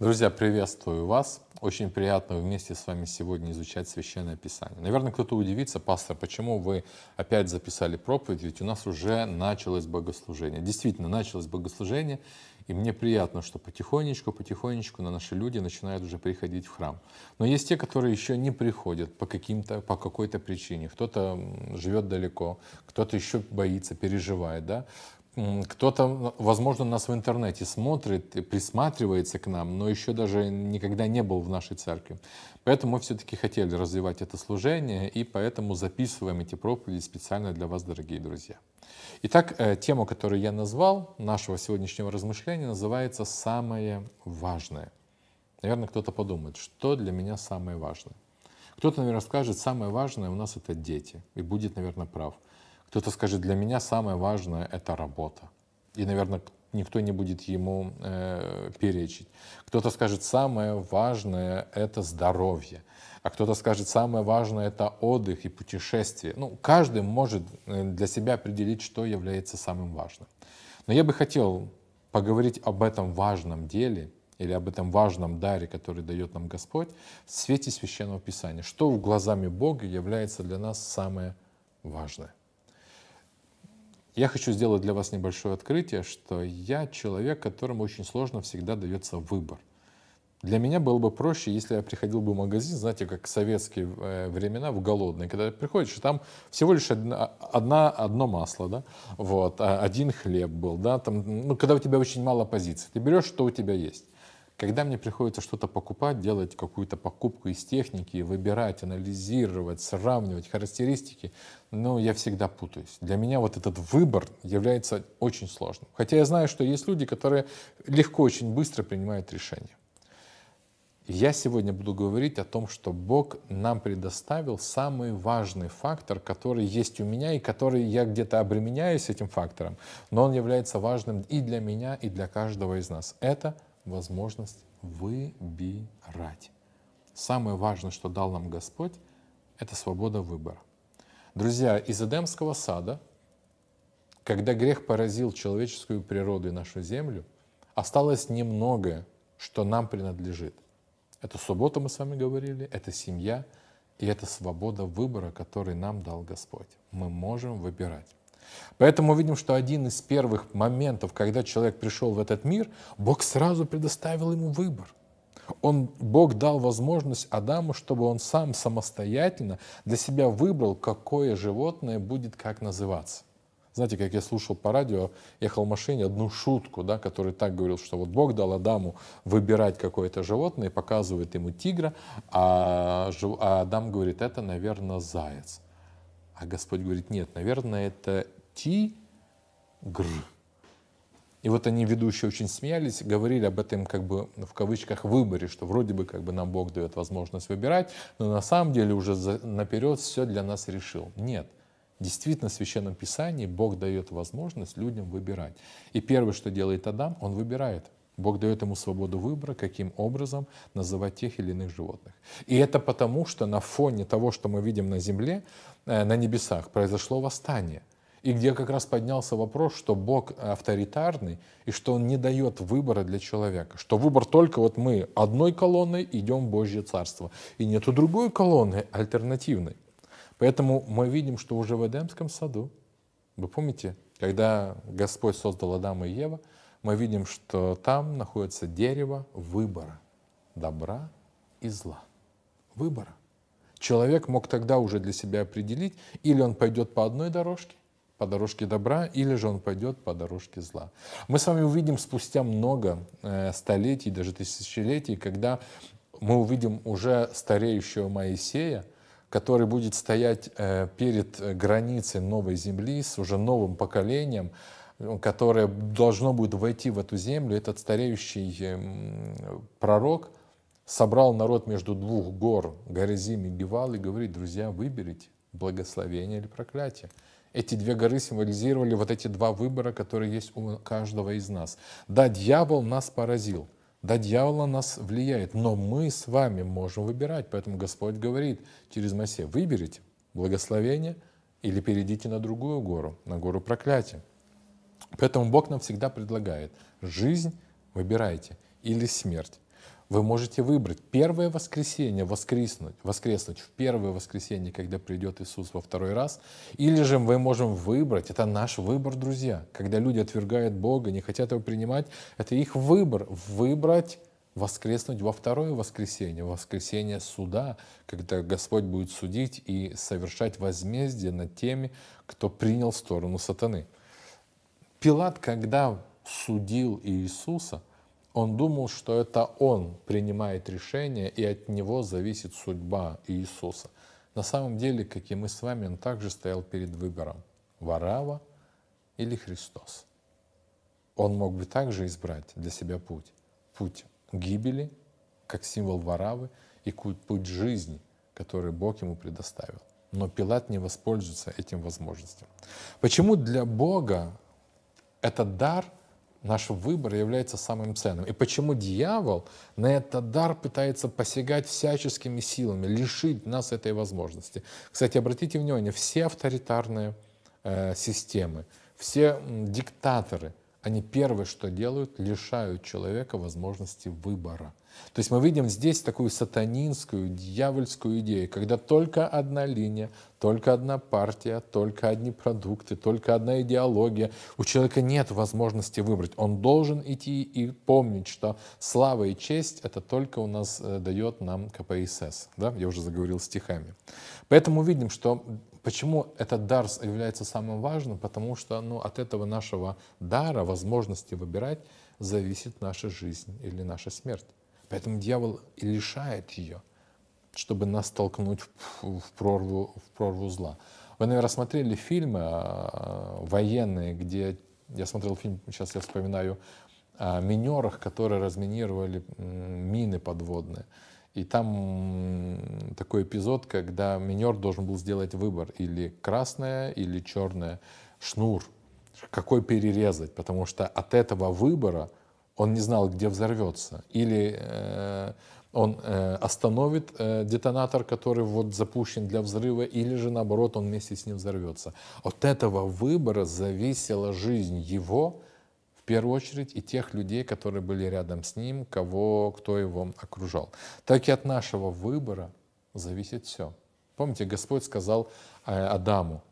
Друзья, приветствую вас. Очень приятно вместе с вами сегодня изучать Священное Писание. Наверное, кто-то удивится, пастор, почему вы опять записали проповедь, ведь у нас уже началось богослужение. Действительно, началось богослужение, и мне приятно, что потихонечку, потихонечку на наши люди начинают уже приходить в храм. Но есть те, которые еще не приходят по, каким-то, по какой-то причине. Кто-то живет далеко, кто-то еще боится, переживает, да? кто-то, возможно, нас в интернете смотрит, присматривается к нам, но еще даже никогда не был в нашей церкви. Поэтому мы все-таки хотели развивать это служение, и поэтому записываем эти проповеди специально для вас, дорогие друзья. Итак, э, тема, которую я назвал, нашего сегодняшнего размышления, называется «Самое важное». Наверное, кто-то подумает, что для меня самое важное. Кто-то, наверное, скажет, самое важное у нас это дети, и будет, наверное, прав – кто-то скажет, для меня самое важное — это работа. И, наверное, никто не будет ему э, перечить. Кто-то скажет, самое важное — это здоровье. А кто-то скажет, самое важное — это отдых и путешествие. Ну, каждый может э, для себя определить, что является самым важным. Но я бы хотел поговорить об этом важном деле или об этом важном даре, который дает нам Господь, в свете Священного Писания. Что глазами Бога является для нас самое важное? Я хочу сделать для вас небольшое открытие, что я человек, которому очень сложно всегда дается выбор. Для меня было бы проще, если я приходил бы в магазин, знаете, как в советские э, времена, в голодные, когда приходишь, и там всего лишь одна, одна, одно масло, да, вот, а один хлеб был, да, там, ну, когда у тебя очень мало позиций, ты берешь, что у тебя есть. Когда мне приходится что-то покупать, делать какую-то покупку из техники, выбирать, анализировать, сравнивать характеристики, ну, я всегда путаюсь. Для меня вот этот выбор является очень сложным. Хотя я знаю, что есть люди, которые легко, очень быстро принимают решения. Я сегодня буду говорить о том, что Бог нам предоставил самый важный фактор, который есть у меня и который я где-то обременяюсь этим фактором, но он является важным и для меня, и для каждого из нас. Это – возможность выбирать. Самое важное, что дал нам Господь, это свобода выбора. Друзья, из Эдемского сада, когда грех поразил человеческую природу и нашу землю, осталось немногое, что нам принадлежит. Это суббота, мы с вами говорили, это семья, и это свобода выбора, который нам дал Господь. Мы можем выбирать. Поэтому видим, что один из первых моментов, когда человек пришел в этот мир, Бог сразу предоставил ему выбор. Он, Бог дал возможность Адаму, чтобы он сам самостоятельно для себя выбрал, какое животное будет как называться. Знаете, как я слушал по радио, ехал в машине одну шутку, да, который так говорил, что вот Бог дал Адаму выбирать какое-то животное, показывает ему тигра, а, а Адам говорит, это, наверное, заяц. А Господь говорит, нет, наверное, это тигр. И вот они, ведущие, очень смеялись, говорили об этом как бы ну, в кавычках выборе, что вроде бы как бы нам Бог дает возможность выбирать, но на самом деле уже за, наперед все для нас решил. Нет. Действительно, в Священном Писании Бог дает возможность людям выбирать. И первое, что делает Адам, он выбирает. Бог дает ему свободу выбора, каким образом называть тех или иных животных. И это потому, что на фоне того, что мы видим на земле, Э, на небесах произошло восстание. И где как раз поднялся вопрос, что Бог авторитарный, и что Он не дает выбора для человека. Что выбор только вот мы одной колонной идем в Божье Царство, и нету другой колонны альтернативной. Поэтому мы видим, что уже в Эдемском саду, вы помните, когда Господь создал Адама и Ева, мы видим, что там находится дерево выбора, добра и зла. Выбора человек мог тогда уже для себя определить, или он пойдет по одной дорожке, по дорожке добра, или же он пойдет по дорожке зла. Мы с вами увидим спустя много э, столетий, даже тысячелетий, когда мы увидим уже стареющего Моисея, который будет стоять э, перед границей новой земли с уже новым поколением, которое должно будет войти в эту землю. Этот стареющий э, пророк – собрал народ между двух гор, Горизим и Гевал и говорит, друзья, выберите благословение или проклятие. Эти две горы символизировали вот эти два выбора, которые есть у каждого из нас. Да, дьявол нас поразил, да, дьявол на нас влияет, но мы с вами можем выбирать. Поэтому Господь говорит через Моисея, выберите благословение или перейдите на другую гору, на гору проклятия. Поэтому Бог нам всегда предлагает жизнь, выбирайте, или смерть. Вы можете выбрать первое воскресенье воскреснуть, воскреснуть в первое воскресенье, когда придет Иисус во второй раз, или же мы можем выбрать, это наш выбор, друзья. Когда люди отвергают Бога, не хотят его принимать, это их выбор, выбрать воскреснуть во второе воскресенье, воскресенье суда, когда Господь будет судить и совершать возмездие над теми, кто принял сторону сатаны. Пилат, когда судил Иисуса, он думал, что это он принимает решение, и от него зависит судьба Иисуса. На самом деле, как и мы с вами, он также стоял перед выбором – Варава или Христос. Он мог бы также избрать для себя путь. Путь гибели, как символ Варавы, и путь жизни, который Бог ему предоставил. Но Пилат не воспользуется этим возможностью. Почему для Бога этот дар – Наш выбор является самым ценным. И почему дьявол на этот дар пытается посягать всяческими силами, лишить нас этой возможности? Кстати, обратите внимание, все авторитарные э, системы, все диктаторы, они первое, что делают, лишают человека возможности выбора. То есть мы видим здесь такую сатанинскую, дьявольскую идею, когда только одна линия, только одна партия, только одни продукты, только одна идеология. У человека нет возможности выбрать. Он должен идти и помнить, что слава и честь — это только у нас э, дает нам КПСС, Да? Я уже заговорил стихами. Поэтому видим, что Почему этот дар является самым важным? Потому что ну, от этого нашего дара, возможности выбирать, зависит наша жизнь или наша смерть. Поэтому дьявол и лишает ее, чтобы нас столкнуть в, в, прорву, в прорву зла. Вы, наверное, смотрели фильмы а, военные, где... Я смотрел фильм, сейчас я вспоминаю, о минерах, которые разминировали мины подводные. И там такой эпизод, когда минер должен был сделать выбор, или красное, или черное, шнур, какой перерезать, потому что от этого выбора он не знал, где взорвется, или э, он э, остановит э, детонатор, который вот запущен для взрыва, или же наоборот он вместе с ним взорвется. От этого выбора зависела жизнь его, в первую очередь, и тех людей, которые были рядом с ним, кого, кто его окружал. Так и от нашего выбора зависит все. Помните, Господь сказал Адаму,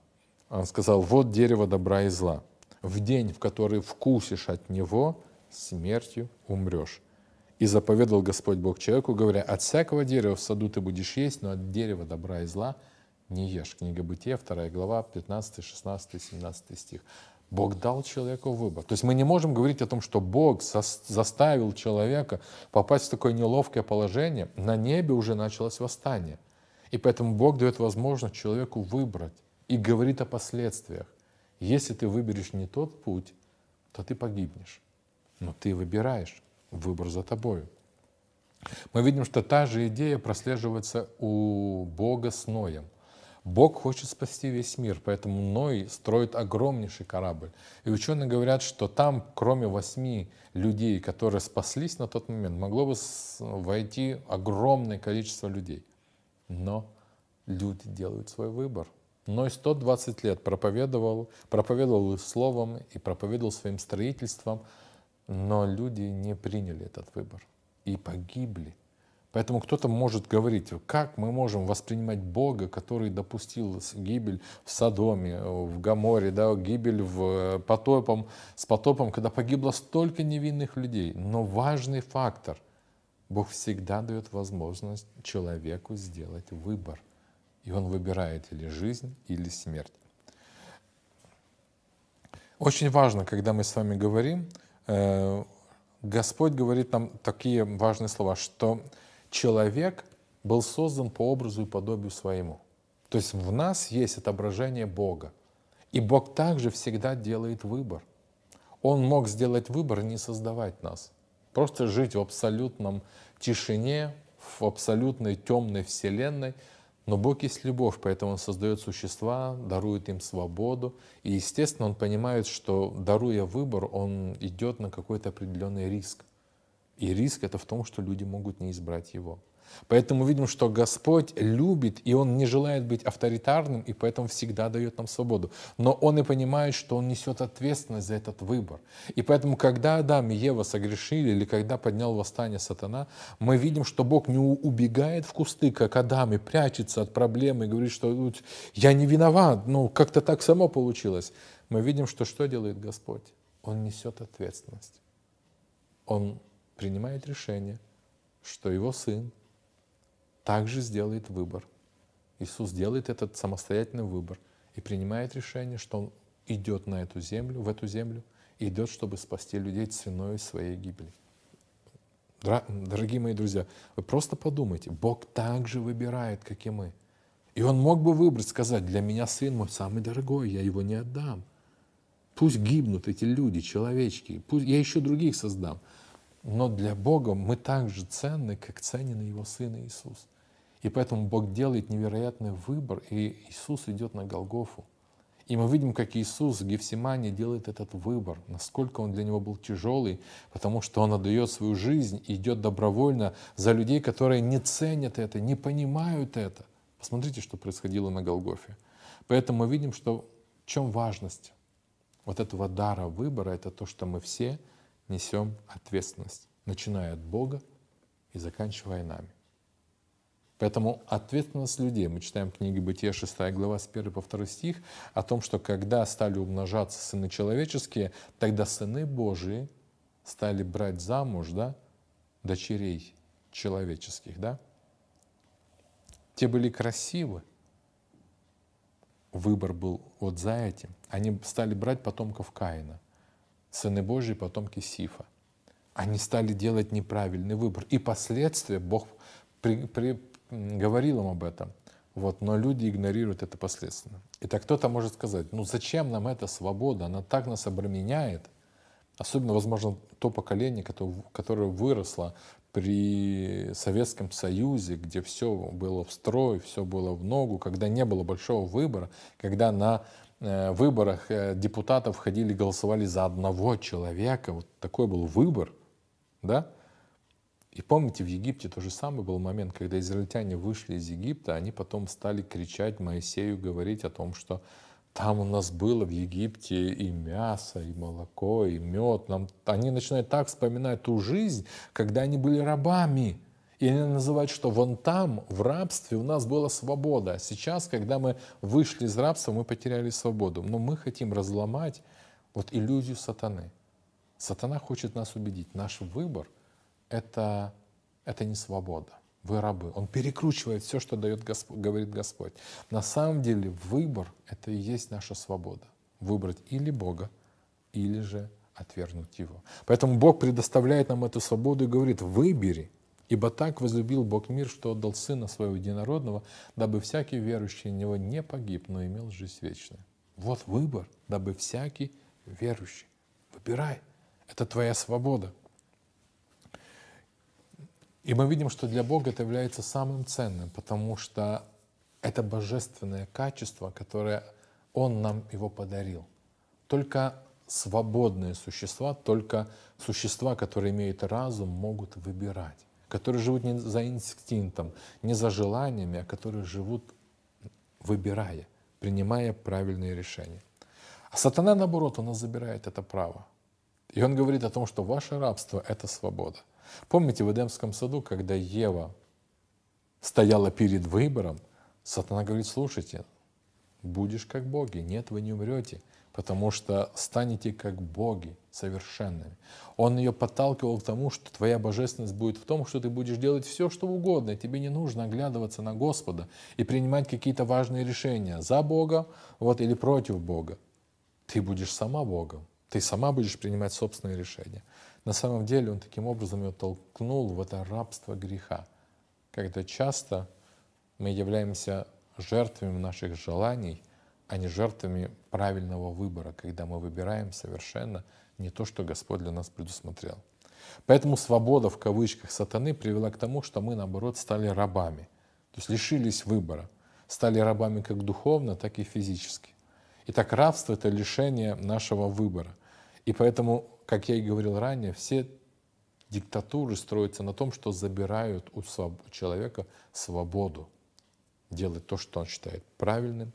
он сказал, вот дерево добра и зла. В день, в который вкусишь от него, смертью умрешь. И заповедал Господь Бог человеку, говоря, от всякого дерева в саду ты будешь есть, но от дерева добра и зла не ешь. Книга Бытия, 2 глава, 15, 16, 17 стих. Бог дал человеку выбор. То есть мы не можем говорить о том, что Бог заставил человека попасть в такое неловкое положение. На небе уже началось восстание. И поэтому Бог дает возможность человеку выбрать и говорит о последствиях. Если ты выберешь не тот путь, то ты погибнешь. Но ты выбираешь, выбор за тобою. Мы видим, что та же идея прослеживается у Бога с Ноем. Бог хочет спасти весь мир, поэтому Ной строит огромнейший корабль. И ученые говорят, что там, кроме восьми людей, которые спаслись на тот момент, могло бы войти огромное количество людей. Но люди делают свой выбор. Ной 120 лет проповедовал, проповедовал их словом и проповедовал своим строительством – но люди не приняли этот выбор и погибли. Поэтому кто-то может говорить, как мы можем воспринимать Бога, который допустил гибель в Содоме, э, в Гаморе, да, гибель в э, потопом, с потопом, когда погибло столько невинных людей. Но важный фактор – Бог всегда дает возможность человеку сделать выбор. И он выбирает или жизнь, или смерть. Очень важно, когда мы с вами говорим – Э, Господь говорит нам такие важные слова, что человек был создан по образу и подобию своему. То есть в нас есть отображение Бога. И Бог также всегда делает выбор. Он мог сделать выбор не создавать нас. Просто жить в абсолютном тишине, в абсолютной темной вселенной – но Бог есть любовь, поэтому Он создает существа, дарует им свободу. И, естественно, Он понимает, что, даруя выбор, Он идет на какой-то определенный риск. И риск это в том, что люди могут не избрать его. Поэтому видим, что Господь любит, и Он не желает быть авторитарным, и поэтому всегда дает нам свободу. Но Он и понимает, что Он несет ответственность за этот выбор. И поэтому, когда Адам и Ева согрешили, или когда поднял восстание сатана, мы видим, что Бог не убегает в кусты, как Адам, и прячется от проблемы, и говорит, что «Ну, я не виноват, ну как-то так само получилось. Мы видим, что что делает Господь? Он несет ответственность. Он принимает решение, что его сын также сделает выбор. Иисус делает этот самостоятельный выбор и принимает решение, что Он идет на эту землю, в эту землю, и идет, чтобы спасти людей ценой своей гибели. Дорогие мои друзья, вы просто подумайте, Бог также выбирает, как и мы. И Он мог бы выбрать, сказать, для меня сын мой самый дорогой, я его не отдам. Пусть гибнут эти люди, человечки, пусть я еще других создам. Но для Бога мы так же ценны, как ценен Его Сын Иисус. И поэтому Бог делает невероятный выбор, и Иисус идет на Голгофу. И мы видим, как Иисус в Гефсимане делает этот выбор, насколько он для него был тяжелый, потому что он отдает свою жизнь и идет добровольно за людей, которые не ценят это, не понимают это. Посмотрите, что происходило на Голгофе. Поэтому мы видим, что в чем важность вот этого дара выбора, это то, что мы все несем ответственность, начиная от Бога и заканчивая нами. Поэтому ответственность людей. Мы читаем книги Бытия 6 глава с 1 по 2 стих о том, что когда стали умножаться сыны человеческие, тогда сыны Божии стали брать замуж да, дочерей человеческих. Да? Те были красивы. Выбор был вот за этим. Они стали брать потомков Каина, сыны Божьи, потомки Сифа. Они стали делать неправильный выбор. И последствия Бог при, при, говорил им об этом. Вот, но люди игнорируют это последственно. И так кто-то может сказать, ну зачем нам эта свобода, она так нас обременяет, особенно, возможно, то поколение, которое выросло при Советском Союзе, где все было в строй, все было в ногу, когда не было большого выбора, когда на э, выборах э, депутатов ходили, голосовали за одного человека, вот такой был выбор, да, и помните, в Египте то же самое был момент, когда израильтяне вышли из Египта, они потом стали кричать Моисею, говорить о том, что там у нас было в Египте и мясо, и молоко, и мед. Нам... Они начинают так вспоминать ту жизнь, когда они были рабами. И они называют, что вон там, в рабстве, у нас была свобода. А сейчас, когда мы вышли из рабства, мы потеряли свободу. Но мы хотим разломать вот иллюзию сатаны. Сатана хочет нас убедить. Наш выбор — это, это не свобода. Вы рабы. Он перекручивает все, что дает Господь, говорит Господь. На самом деле выбор — это и есть наша свобода. Выбрать или Бога, или же отвергнуть Его. Поэтому Бог предоставляет нам эту свободу и говорит, выбери, ибо так возлюбил Бог мир, что отдал Сына Своего Единородного, дабы всякий верующий в Него не погиб, но имел жизнь вечную. Вот выбор, дабы всякий верующий. Выбирай. Это твоя свобода. И мы видим, что для Бога это является самым ценным, потому что это божественное качество, которое Он нам его подарил. Только свободные существа, только существа, которые имеют разум, могут выбирать, которые живут не за инстинктом, не за желаниями, а которые живут выбирая, принимая правильные решения. А сатана, наоборот, у нас забирает это право. И он говорит о том, что ваше рабство — это свобода — Помните в Эдемском саду, когда Ева стояла перед выбором, сатана говорит, слушайте, будешь как боги, нет, вы не умрете, потому что станете как боги совершенными. Он ее подталкивал к тому, что твоя божественность будет в том, что ты будешь делать все, что угодно, и тебе не нужно оглядываться на Господа и принимать какие-то важные решения за Бога вот, или против Бога. Ты будешь сама Богом, ты сама будешь принимать собственные решения. На самом деле он таким образом ее толкнул в это рабство греха, когда часто мы являемся жертвами наших желаний, а не жертвами правильного выбора, когда мы выбираем совершенно не то, что Господь для нас предусмотрел. Поэтому свобода в кавычках сатаны привела к тому, что мы, наоборот, стали рабами, то есть лишились выбора, стали рабами как духовно, так и физически. Итак, рабство — это лишение нашего выбора. И поэтому как я и говорил ранее, все диктатуры строятся на том, что забирают у человека свободу делать то, что он считает правильным,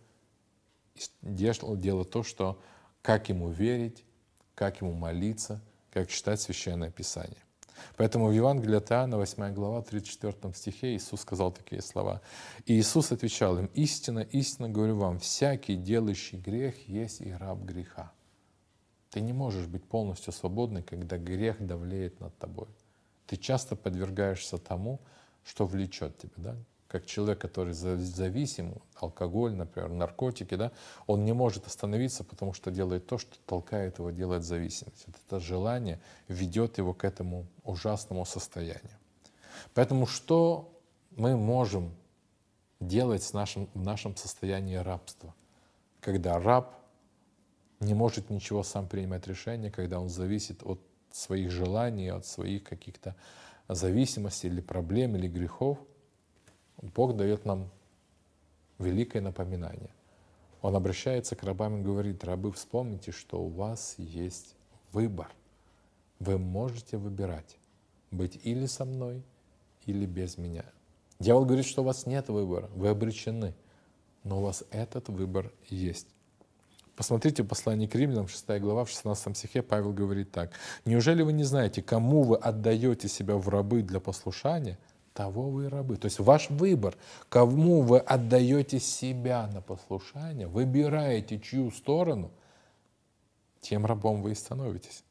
делать то, что, как ему верить, как ему молиться, как читать Священное Писание. Поэтому в Евангелии от Иоанна, 8 глава, 34 стихе Иисус сказал такие слова. «И Иисус отвечал им, «Истина, истина, говорю вам, всякий, делающий грех, есть и раб греха». Ты не можешь быть полностью свободной, когда грех давлеет над тобой. Ты часто подвергаешься тому, что влечет тебя, да? Как человек, который зависим, алкоголь, например, наркотики, да, он не может остановиться, потому что делает то, что толкает его делать зависимость. Вот это желание ведет его к этому ужасному состоянию. Поэтому что мы можем делать с нашим, в нашем состоянии рабства, когда раб не может ничего сам принимать решение, когда он зависит от своих желаний, от своих каких-то зависимостей или проблем, или грехов, Бог дает нам великое напоминание. Он обращается к рабам и говорит, рабы, вспомните, что у вас есть выбор. Вы можете выбирать, быть или со мной, или без меня. Дьявол говорит, что у вас нет выбора, вы обречены, но у вас этот выбор есть. Посмотрите послание к римлянам, 6 глава, в 16 стихе Павел говорит так. «Неужели вы не знаете, кому вы отдаете себя в рабы для послушания, того вы и рабы». То есть ваш выбор, кому вы отдаете себя на послушание, выбираете чью сторону, тем рабом вы и становитесь.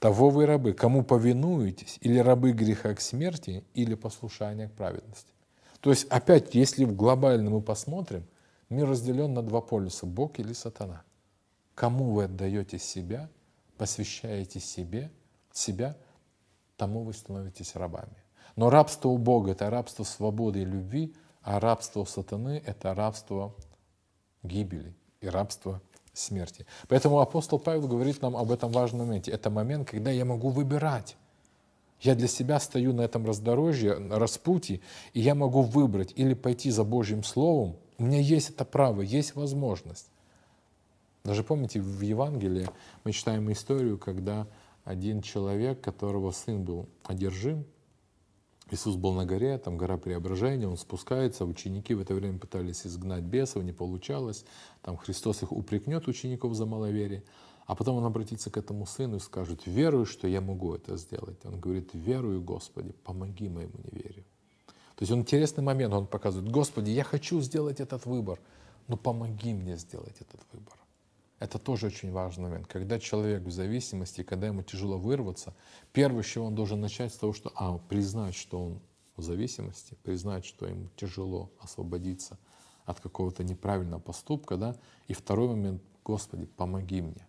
Того вы рабы, кому повинуетесь, или рабы греха к смерти, или послушания к праведности. То есть опять, если в глобальном мы посмотрим, Мир разделен на два полюса – Бог или сатана. Кому вы отдаете себя, посвящаете себе, себя, тому вы становитесь рабами. Но рабство у Бога – это рабство свободы и любви, а рабство у сатаны – это рабство гибели и рабство смерти. Поэтому апостол Павел говорит нам об этом важном моменте. Это момент, когда я могу выбирать. Я для себя стою на этом раздорожье, распутье, и я могу выбрать или пойти за Божьим Словом, у меня есть это право, есть возможность. Даже помните, в Евангелии мы читаем историю, когда один человек, которого сын был одержим, Иисус был на горе, там гора преображения, он спускается, ученики в это время пытались изгнать бесов, не получалось, там Христос их упрекнет, учеников за маловерие, а потом он обратится к этому сыну и скажет, верую, что я могу это сделать. Он говорит, верую, Господи, помоги моему неверию. То есть он интересный момент, он показывает, Господи, я хочу сделать этот выбор, но помоги мне сделать этот выбор. Это тоже очень важный момент. Когда человек в зависимости, когда ему тяжело вырваться, первое, с чего он должен начать, с того, что а, признать, что он в зависимости, признать, что ему тяжело освободиться от какого-то неправильного поступка, да, и второй момент, Господи, помоги мне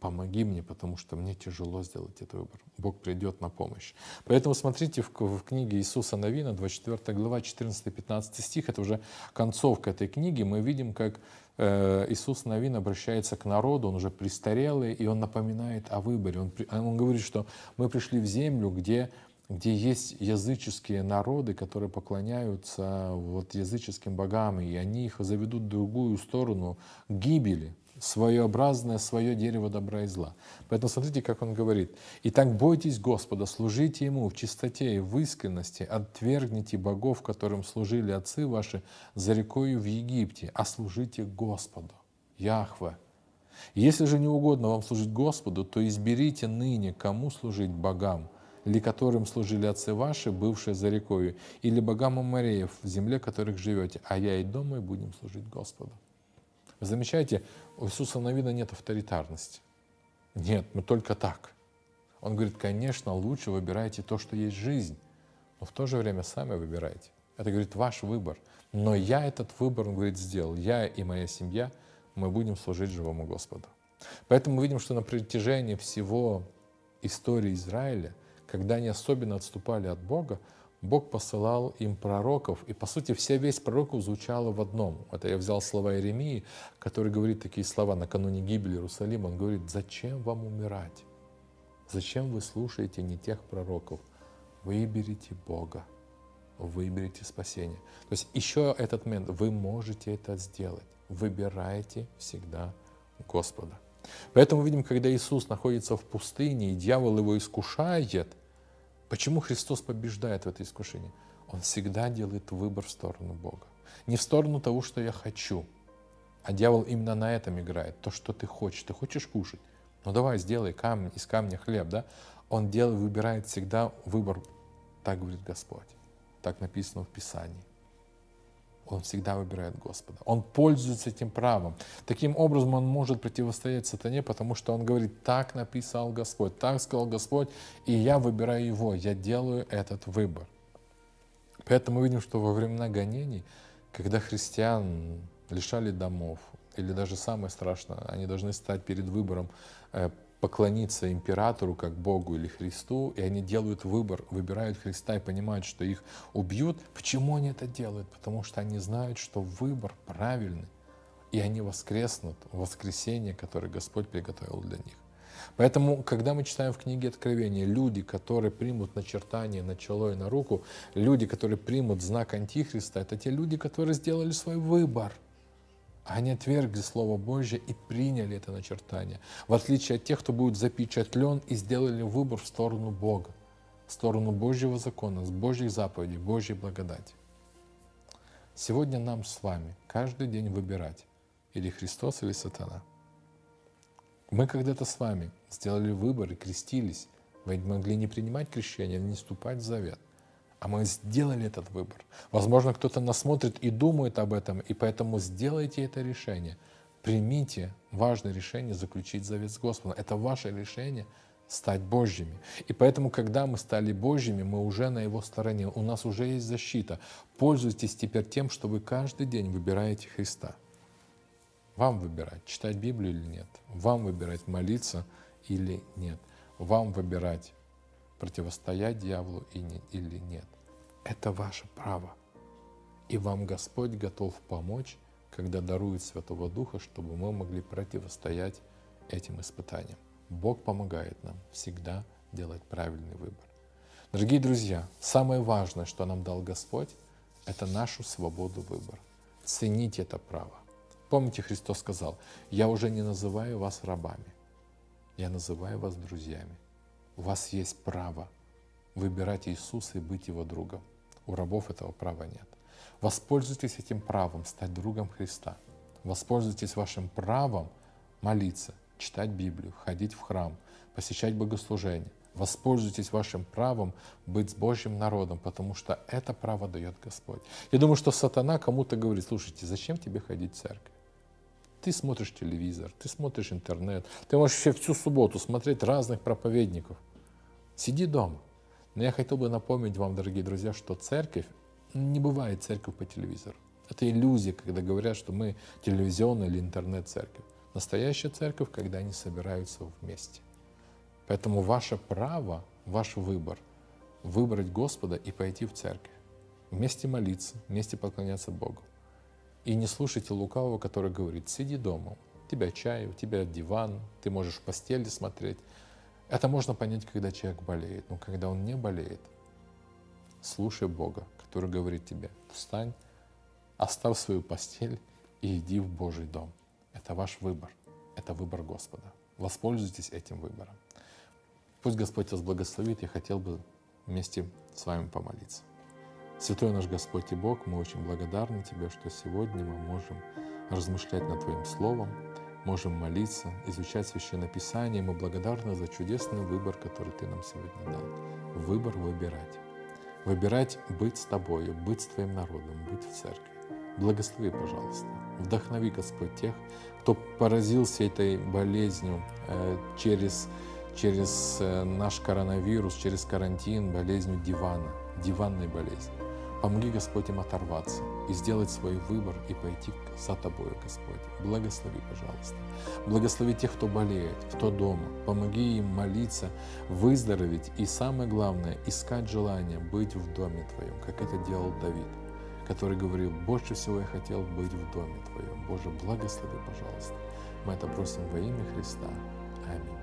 помоги мне, потому что мне тяжело сделать этот выбор. Бог придет на помощь. Поэтому смотрите в, в книге Иисуса Новина, 24 глава, 14-15 стих, это уже концовка этой книги, мы видим, как э, Иисус Новин обращается к народу, он уже престарелый, и он напоминает о выборе. Он, он говорит, что мы пришли в землю, где где есть языческие народы, которые поклоняются вот языческим богам, и они их заведут в другую сторону гибели своеобразное свое дерево добра и зла. Поэтому смотрите, как он говорит. «Итак, бойтесь Господа, служите Ему в чистоте и в искренности, отвергните богов, которым служили отцы ваши за рекою в Египте, а служите Господу, Яхве». Если же не угодно вам служить Господу, то изберите ныне, кому служить богам, ли которым служили отцы ваши, бывшие за рекою, или богам Амареев, в земле которых живете, а я и дом мой будем служить Господу. Вы замечаете, у Иисуса Навина нет авторитарности. Нет, мы ну только так. Он говорит, конечно, лучше выбирайте то, что есть жизнь, но в то же время сами выбирайте. Это, говорит, ваш выбор. Но я этот выбор, он говорит, сделал. Я и моя семья, мы будем служить живому Господу. Поэтому мы видим, что на протяжении всего истории Израиля, когда они особенно отступали от Бога, Бог посылал им пророков, и, по сути, вся весь пророков звучала в одном. Это я взял слова Иеремии, который говорит такие слова накануне гибели Иерусалима. Он говорит, зачем вам умирать? Зачем вы слушаете не тех пророков? Выберите Бога, выберите спасение. То есть еще этот момент, вы можете это сделать. Выбирайте всегда Господа. Поэтому видим, когда Иисус находится в пустыне, и дьявол его искушает – Почему Христос побеждает в это искушение? Он всегда делает выбор в сторону Бога. Не в сторону того, что я хочу. А дьявол именно на этом играет. То, что ты хочешь. Ты хочешь кушать? Ну давай, сделай камень, из камня хлеб, да? Он делает, выбирает всегда выбор. Так говорит Господь. Так написано в Писании он всегда выбирает Господа. Он пользуется этим правом. Таким образом, он может противостоять сатане, потому что он говорит, так написал Господь, так сказал Господь, и я выбираю его, я делаю этот выбор. Поэтому мы видим, что во времена гонений, когда христиан лишали домов, или даже самое страшное, они должны стать перед выбором э, поклониться императору как Богу или Христу, и они делают выбор, выбирают Христа и понимают, что их убьют. Почему они это делают? Потому что они знают, что выбор правильный, и они воскреснут в воскресенье, которое Господь приготовил для них. Поэтому, когда мы читаем в книге Откровения, люди, которые примут начертание на чело и на руку, люди, которые примут знак Антихриста, это те люди, которые сделали свой выбор – они отвергли Слово Божье и приняли это начертание, в отличие от тех, кто будет запечатлен и сделали выбор в сторону Бога, в сторону Божьего закона, с Божьих заповедей, Божьей благодати. Сегодня нам с вами каждый день выбирать, или Христос, или Сатана. Мы когда-то с вами сделали выбор и крестились, вы могли не принимать крещение, не ступать в завет. А мы сделали этот выбор. Возможно, кто-то нас смотрит и думает об этом, и поэтому сделайте это решение. Примите важное решение заключить завет с Господом. Это ваше решение стать Божьими. И поэтому, когда мы стали Божьими, мы уже на Его стороне, у нас уже есть защита. Пользуйтесь теперь тем, что вы каждый день выбираете Христа. Вам выбирать, читать Библию или нет. Вам выбирать, молиться или нет. Вам выбирать, противостоять дьяволу или нет. Это ваше право. И вам Господь готов помочь, когда дарует Святого Духа, чтобы мы могли противостоять этим испытаниям. Бог помогает нам всегда делать правильный выбор. Дорогие друзья, самое важное, что нам дал Господь, это нашу свободу выбора. Цените это право. Помните, Христос сказал, «Я уже не называю вас рабами, я называю вас друзьями». У вас есть право выбирать Иисуса и быть Его другом. У рабов этого права нет. Воспользуйтесь этим правом стать другом Христа. Воспользуйтесь вашим правом молиться, читать Библию, ходить в храм, посещать богослужение. Воспользуйтесь вашим правом быть с Божьим народом, потому что это право дает Господь. Я думаю, что сатана кому-то говорит, слушайте, зачем тебе ходить в церковь? Ты смотришь телевизор, ты смотришь интернет, ты можешь вообще всю субботу смотреть разных проповедников – Сиди дома. Но я хотел бы напомнить вам, дорогие друзья, что церковь, не бывает церковь по телевизору. Это иллюзия, когда говорят, что мы телевизионная или интернет-церковь. Настоящая церковь, когда они собираются вместе. Поэтому ваше право, ваш выбор – выбрать Господа и пойти в церковь. Вместе молиться, вместе поклоняться Богу. И не слушайте лукавого, который говорит, сиди дома, у тебя чай, у тебя диван, ты можешь в постели смотреть, это можно понять, когда человек болеет, но когда он не болеет, слушай Бога, который говорит тебе, встань, оставь свою постель и иди в Божий дом. Это ваш выбор, это выбор Господа. Воспользуйтесь этим выбором. Пусть Господь вас благословит, я хотел бы вместе с вами помолиться. Святой наш Господь и Бог, мы очень благодарны Тебе, что сегодня мы можем размышлять над Твоим Словом, можем молиться, изучать Священное Писание. Мы благодарны за чудесный выбор, который Ты нам сегодня дал. Выбор выбирать. Выбирать быть с Тобою, быть с Твоим народом, быть в церкви. Благослови, пожалуйста. Вдохнови, Господь, тех, кто поразился этой болезнью э, через, через э, наш коронавирус, через карантин, болезнью дивана, диванной болезнью. Помоги, Господь, им оторваться и сделать свой выбор и пойти за Тобою, Господь. Благослови, пожалуйста. Благослови тех, кто болеет, кто дома. Помоги им молиться, выздороветь и, самое главное, искать желание быть в доме Твоем, как это делал Давид который говорил, больше всего я хотел быть в доме Твоем. Боже, благослови, пожалуйста. Мы это просим во имя Христа. Аминь.